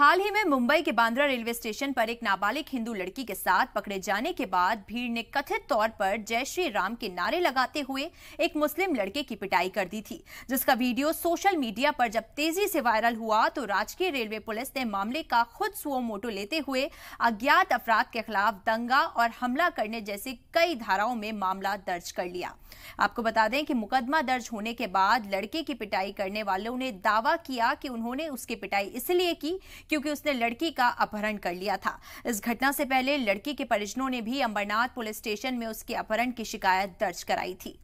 हाल ही में मुंबई के Bandra railway station पर एक नाबालिग हिंदू लड़की के साथ पकड़े जाने के बाद भीड़ ने कथित तौर पर जय श्री राम के नारे लगाते हुए एक मुस्लिम लड़के की पिटाई कर दी थी जिसका वीडियो सोशल मीडिया पर जब तेजी से वायरल हुआ तो राजकीय रेलवे पुलिस ने मामले का खुद सुओ मोटो लेते हुए अज्ञात अपराध के खिलाफ दंगा और हमला करने जैसी कई धाराओं में मामला दर्ज कर लिया आपको बता दें कि मुकदमा दर्ज होने के बाद लड़के की पिटाई करने वालों ने दावा किया कि उन्होंने उसकी पिटाई इसलिए की क्योंकि उसने लड़की का अपहरण कर लिया था इस घटना से पहले लड़की के परिजनों ने भी अंबरनाथ पुलिस स्टेशन में उसके अपहरण की शिकायत दर्ज कराई थी